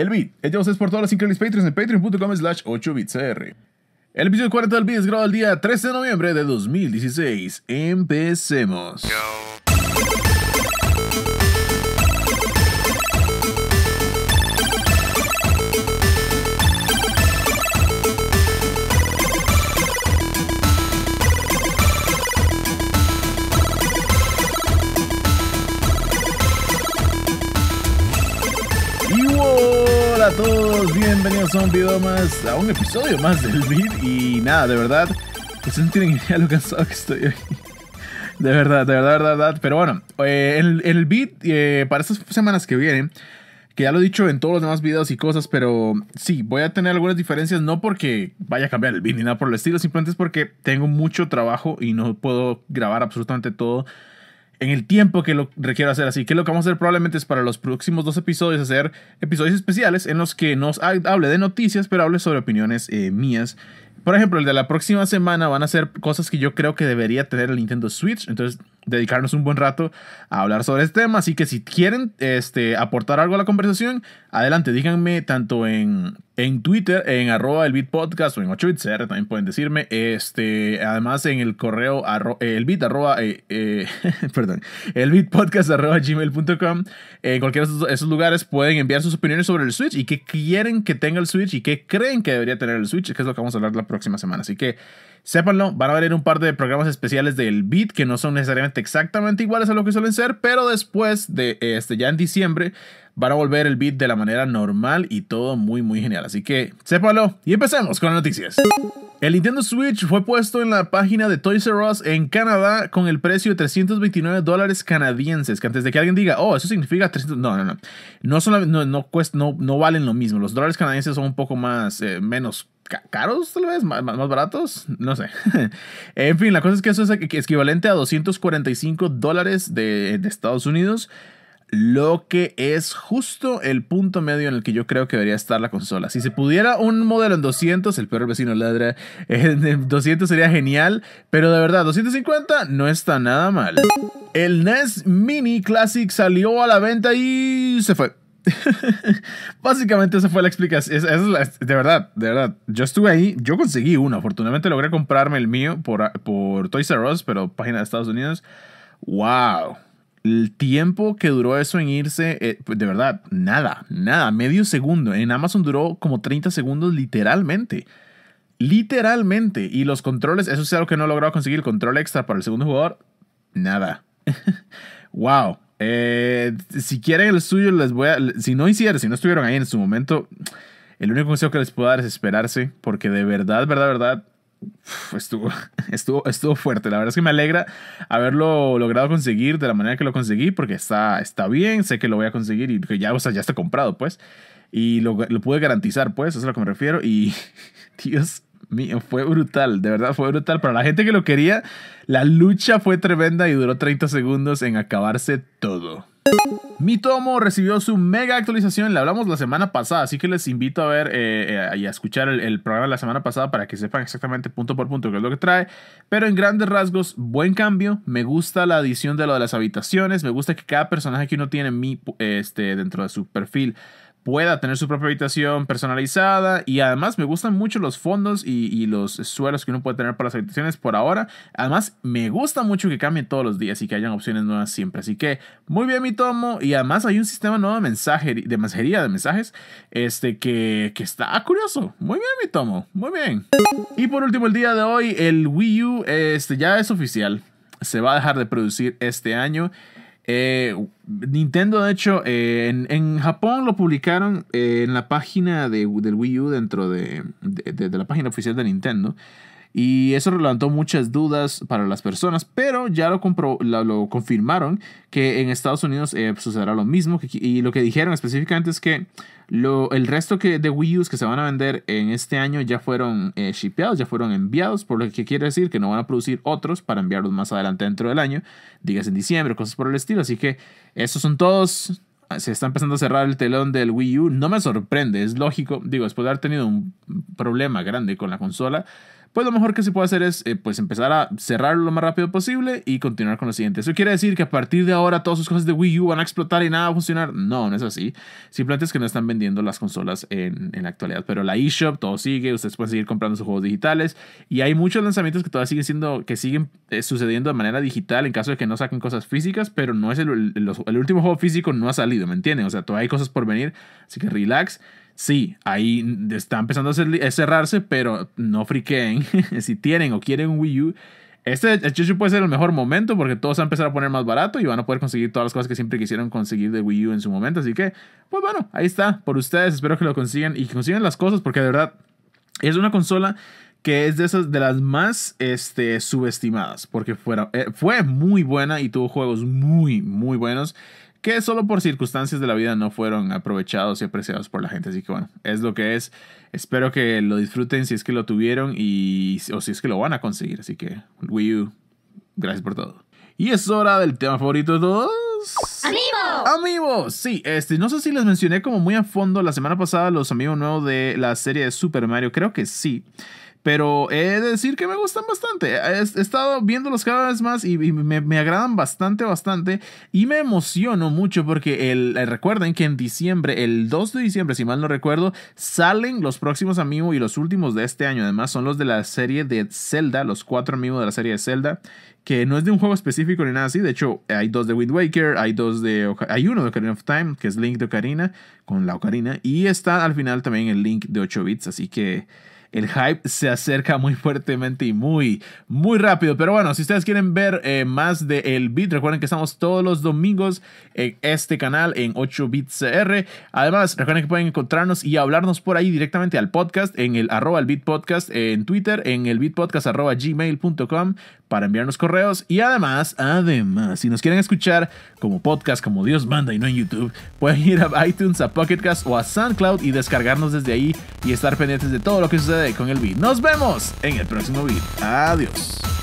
el bit. Ellos es por todas los increíbles Patreons en patreon.com 8bitsr. El episodio 40 del bit es grabado el día 13 de noviembre de 2016. Empecemos. Hola a todos, bienvenidos a un video más, a un episodio más del beat y nada, de verdad, pues no tienen idea lo cansado que estoy hoy. De verdad, de verdad, de verdad, Pero bueno, eh, el, beat eh, para estas semanas que vienen, que ya lo he dicho en todos los demás videos y cosas, pero sí, voy a tener algunas diferencias, no porque vaya a cambiar el beat ni nada por el estilo, simplemente es porque tengo mucho trabajo y no puedo grabar absolutamente todo en el tiempo que lo requiero hacer así. Que lo que vamos a hacer probablemente es para los próximos dos episodios hacer episodios especiales en los que nos hable de noticias, pero hable sobre opiniones eh, mías. Por ejemplo, el de la próxima semana van a ser cosas que yo creo que debería tener el Nintendo Switch. Entonces, dedicarnos un buen rato a hablar sobre este tema. Así que si quieren este, aportar algo a la conversación, adelante, díganme tanto en en Twitter, en arroba el Beat Podcast o en 8 también pueden decirme. Este, además en el correo eh, el beat arroba, eh, eh, perdón, el podcast gmail.com. En cualquiera de esos, lugares pueden enviar sus opiniones sobre el Switch y qué quieren que tenga el Switch y qué creen que debería tener el Switch, que es lo que vamos a hablar la próxima semana. Así que sépanlo, van a ver un par de programas especiales del Bit que no son necesariamente exactamente iguales a lo que suelen ser, pero después de este, ya en diciembre van a volver el beat de la manera normal y todo muy muy genial. Así que sépalo y empecemos con las noticias. El Nintendo Switch fue puesto en la página de Toys R Us en Canadá con el precio de 329 dólares canadienses. Que antes de que alguien diga, oh, eso significa 300. No, no, no. No, no, no, no, valen lo mismo. Los dólares canadienses son un poco más, eh, menos caros tal vez, más, baratos, no sé. en fin, la cosa es que eso es equivalente a 245 dólares de, de Estados Unidos, lo que es justo el punto medio en el que yo creo que debería estar la consola. Si se pudiera un modelo en 200, el peor vecino ladra, en 200 sería genial, pero de verdad, 250 no está nada mal. El NES Mini Classic salió a la venta y se fue. Básicamente esa fue la explicación. Es, de verdad, de verdad. Yo estuve ahí, yo conseguí uno. Afortunadamente logré comprarme el mío por, por Toys R Us, pero página de Estados Unidos. ¡Wow! El tiempo que duró eso en irse, eh, pues, de verdad, nada, nada, medio segundo. En Amazon duró como 30 segundos literalmente. Literalmente. Y los controles, eso es algo que no he logrado conseguir, el control extra para el segundo jugador, nada. wow. Eh, si quieren el suyo, les voy a... Si no hicieron, si no estuvieron ahí en su momento, el único consejo que les puedo dar es esperarse, porque de verdad, verdad, verdad, estuvo, estuvo, estuvo fuerte. La verdad es que me alegra haberlo logrado conseguir de la manera que lo conseguí, porque está, está bien, sé que lo voy a conseguir y que ya, o sea, ya está comprado, pues. Y lo, lo pude garantizar, pues, eso es a lo que me refiero. Y Dios mío, fue brutal, de verdad fue brutal. Para la gente que lo quería, la lucha fue tremenda y duró 30 segundos en acabarse todo. Mi tomo recibió su mega actualización, la hablamos la semana pasada, así que les invito a ver eh, eh, y a escuchar el, programa de la semana pasada para que sepan exactamente punto por punto qué es lo que trae. Pero en grandes rasgos, buen cambio, me gusta la adición de lo de las habitaciones, me gusta que cada personaje que uno tiene mi, este, dentro de su perfil pueda tener su propia habitación personalizada y además me gustan mucho los fondos y, los suelos que uno puede tener para las habitaciones por ahora. Además me gusta mucho que cambien todos los días y que hayan opciones nuevas siempre. Así que muy bien mi tomo y además hay un sistema nuevo de de mensajería, de mensajes, este que, que está curioso. Muy bien mi tomo, muy bien. Y por último el día de hoy el Wii U este, ya es oficial. Se va a dejar de producir este año. Eh, Nintendo, de hecho, eh, en, en, Japón lo publicaron eh, en la página de, del Wii U dentro de, de, la página oficial de Nintendo. Y eso levantó muchas dudas para las personas, pero ya lo, lo, confirmaron que en Estados Unidos eh, pues, sucederá lo mismo. y lo que dijeron específicamente es que lo, el resto que, de Wii U que se van a vender en este año ya fueron eh, ya fueron enviados, por lo que quiere decir que no van a producir otros para enviarlos más adelante dentro del año, digas en diciembre, cosas por el estilo. Así que esos son todos ah, se está empezando a cerrar el telón del Wii U. No me sorprende, es lógico. Digo, después de haber tenido un problema grande con la consola, pues lo mejor que se puede hacer es eh, pues empezar a cerrarlo lo más rápido posible y continuar con lo siguiente. Eso quiere decir que a partir de ahora todas sus cosas de Wii U van a explotar y nada va a funcionar. No, no es así. Simplemente es que no están vendiendo las consolas en, en la actualidad. Pero la eShop, todo sigue, ustedes pueden seguir comprando sus juegos digitales y hay muchos lanzamientos que todavía siguen siendo, que siguen eh, sucediendo de manera digital en caso de que no saquen cosas físicas, pero no es el, el último juego físico no ha salido, ¿me entienden? O sea, todavía hay cosas por venir, así que relax. Sí, ahí está empezando a cerrarse, pero no friquen, si tienen o quieren un Wii U, este que puede ser el mejor momento porque todos van a empezar a poner más barato y van a poder conseguir todas las cosas que siempre quisieron conseguir de Wii U en su momento. Así que, pues bueno, ahí está. Por ustedes, espero que lo consigan y que consigan las cosas porque de verdad es una consola que es de esas de las más este, subestimadas porque fuera, eh, fue muy buena y tuvo juegos muy, muy buenos que solo por circunstancias de la vida no fueron aprovechados y apreciados por la gente. Así que bueno, es lo que es. Espero que lo disfruten si es que lo tuvieron y, o si es que lo van a conseguir. Así que Wii U, gracias por todo. Y es hora del tema favorito de todos. amigos Sí, este, no sé si les mencioné como muy a fondo la semana pasada los amigos nuevos de la serie de Super Mario. Creo que sí. Pero he de decir que me gustan bastante. He estado viéndolos cada vez más y, me, agradan bastante, bastante. Y me emociono mucho porque el, eh, recuerden que en diciembre, el 2 de diciembre, si mal no recuerdo, salen los próximos amigos y los últimos de este año. Además, son los de la serie de Zelda, los cuatro amigos de la serie de Zelda que no es de un juego específico ni nada así. De hecho, hay dos de Wind Waker, hay dos de hay uno de Ocarina of Time, que es Link de Ocarina, con la Ocarina. Y está al final también el Link de 8 bits. Así que el hype se acerca muy fuertemente y muy, muy rápido. Pero bueno, si ustedes quieren ver eh, más de el beat, recuerden que estamos todos los domingos en este canal en 8 bits Además, recuerden que pueden encontrarnos y hablarnos por ahí directamente al podcast en el arroba el beat podcast en Twitter, en el beatpodcast arroba gmail.com para enviarnos correos. Y además, además, si nos quieren escuchar como podcast, como Dios manda y no en YouTube, pueden ir a iTunes, a Pocketcast o a SoundCloud y descargarnos desde ahí y estar pendientes de todo lo que sucede con el Beat. Nos vemos en el próximo beat. Adiós.